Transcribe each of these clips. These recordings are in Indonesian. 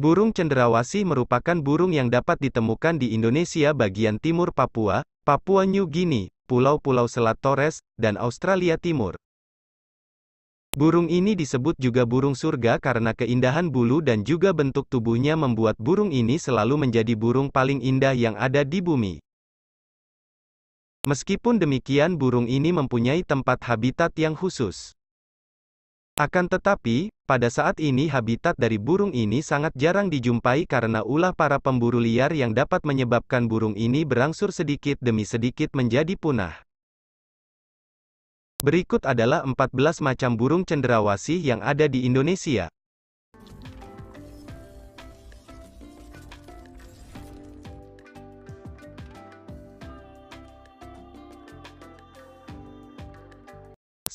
Burung cenderawasih merupakan burung yang dapat ditemukan di Indonesia bagian timur Papua, Papua New Guinea, pulau-pulau Selat Torres, dan Australia Timur. Burung ini disebut juga burung surga karena keindahan bulu dan juga bentuk tubuhnya membuat burung ini selalu menjadi burung paling indah yang ada di bumi. Meskipun demikian burung ini mempunyai tempat habitat yang khusus. Akan tetapi, pada saat ini habitat dari burung ini sangat jarang dijumpai karena ulah para pemburu liar yang dapat menyebabkan burung ini berangsur sedikit demi sedikit menjadi punah. Berikut adalah 14 macam burung cenderawasih yang ada di Indonesia.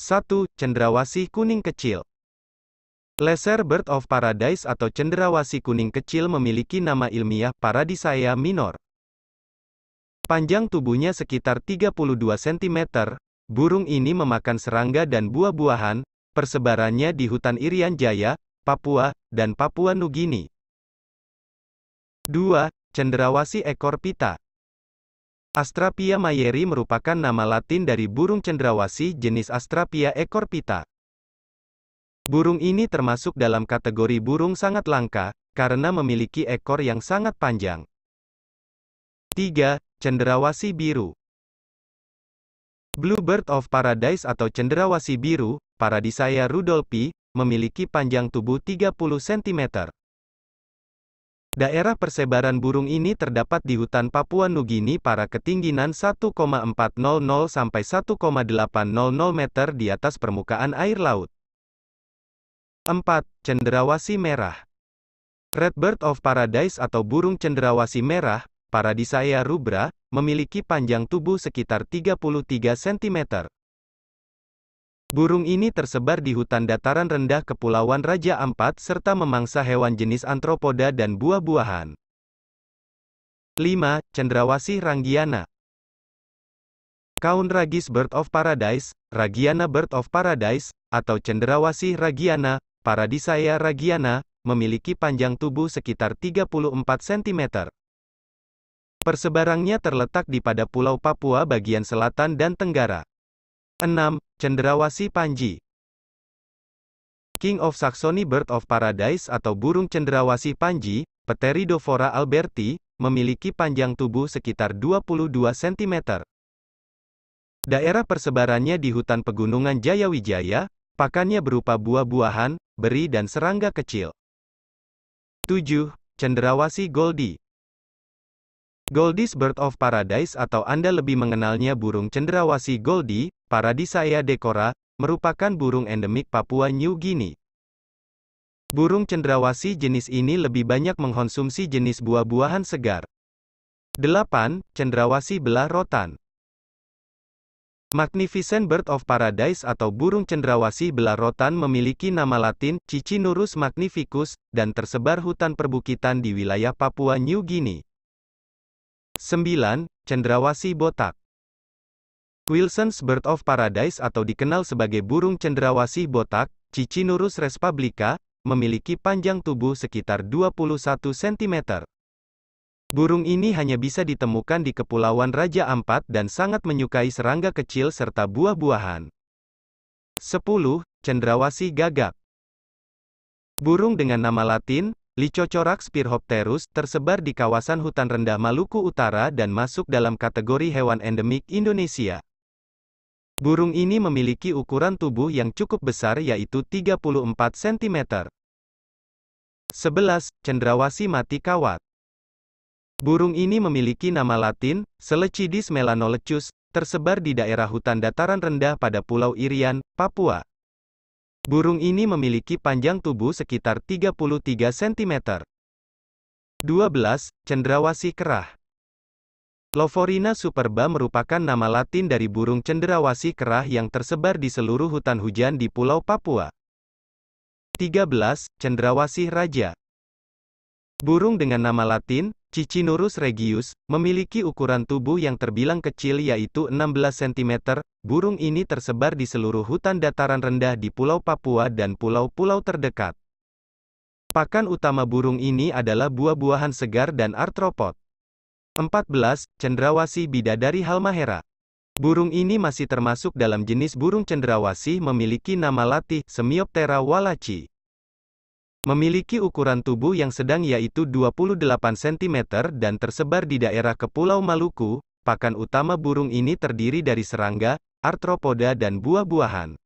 1. Cendrawasih kuning kecil Lesser Bird of Paradise atau cendrawasih kuning kecil memiliki nama ilmiah Paradisaea minor. Panjang tubuhnya sekitar 32 cm, burung ini memakan serangga dan buah-buahan, persebarannya di hutan Irian Jaya, Papua, dan Papua Nugini. 2. cendrawasih ekor pita Astrapia mayeri merupakan nama latin dari burung cendrawasih jenis Astrapia ekor pita. Burung ini termasuk dalam kategori burung sangat langka, karena memiliki ekor yang sangat panjang. 3. Cenderawasih biru Bluebird of Paradise atau cenderawasih biru, Paradisaya rudolpi, memiliki panjang tubuh 30 cm. Daerah persebaran burung ini terdapat di hutan Papua Nugini para ketinggian 1,400 sampai 1,800 meter di atas permukaan air laut. 4. Cenderawasi merah. Redbird of Paradise atau burung cenderawasi merah, Paradisaea rubra, memiliki panjang tubuh sekitar 33 cm. Burung ini tersebar di hutan dataran rendah Kepulauan Raja Ampat serta memangsa hewan jenis antropoda dan buah-buahan. 5. Cendrawasih Rangiana Kaun Ragis Bird of Paradise, Ragiana Bird of Paradise, atau Cendrawasih Ragiana, Paradisaea Ragiana, memiliki panjang tubuh sekitar 34 cm. Persebarannya terletak di pada Pulau Papua bagian selatan dan tenggara. 6. Cenderawasi Panji King of Saxony Bird of Paradise atau burung cenderawasi Panji, Pteridophora alberti, memiliki panjang tubuh sekitar 22 cm. Daerah persebarannya di hutan pegunungan Jayawijaya, pakannya berupa buah-buahan, beri dan serangga kecil. 7. Cenderawasi Goldie Goldies Bird of Paradise atau Anda lebih mengenalnya burung cenderawasi Goldie, Paradisaea decora, merupakan burung endemik Papua New Guinea. Burung cendrawasi jenis ini lebih banyak mengkonsumsi jenis buah-buahan segar. 8. Cendrawasih belah rotan Magnificent Bird of Paradise atau burung cendrawasi belah rotan memiliki nama latin Cicinurus magnificus dan tersebar hutan perbukitan di wilayah Papua New Guinea. 9. Cendrawasih botak Wilson's Bird of Paradise atau dikenal sebagai burung cendrawasih botak, Cicinurus respublica, memiliki panjang tubuh sekitar 21 cm. Burung ini hanya bisa ditemukan di Kepulauan Raja Ampat dan sangat menyukai serangga kecil serta buah-buahan. 10. Cendrawasih gagak Burung dengan nama latin, Lycocorax pyrhopterus, tersebar di kawasan hutan rendah Maluku Utara dan masuk dalam kategori hewan endemik Indonesia. Burung ini memiliki ukuran tubuh yang cukup besar yaitu 34 cm. 11. Cendrawasi mati kawat. Burung ini memiliki nama latin, Selecidis melanolecus, tersebar di daerah hutan dataran rendah pada Pulau Irian, Papua. Burung ini memiliki panjang tubuh sekitar 33 cm. 12. Cendrawasi kerah. Loforina superba merupakan nama latin dari burung cenderawasih kerah yang tersebar di seluruh hutan hujan di Pulau Papua. 13. Cenderawasih Raja Burung dengan nama latin, Cicinurus regius, memiliki ukuran tubuh yang terbilang kecil yaitu 16 cm, burung ini tersebar di seluruh hutan dataran rendah di Pulau Papua dan pulau-pulau terdekat. Pakan utama burung ini adalah buah-buahan segar dan artropod. 14. Cendrawasi bidadari halmahera. Burung ini masih termasuk dalam jenis burung cendrawasi memiliki nama latih, Semioptera walaci. Memiliki ukuran tubuh yang sedang yaitu 28 cm dan tersebar di daerah Kepulau Maluku, pakan utama burung ini terdiri dari serangga, artropoda dan buah-buahan.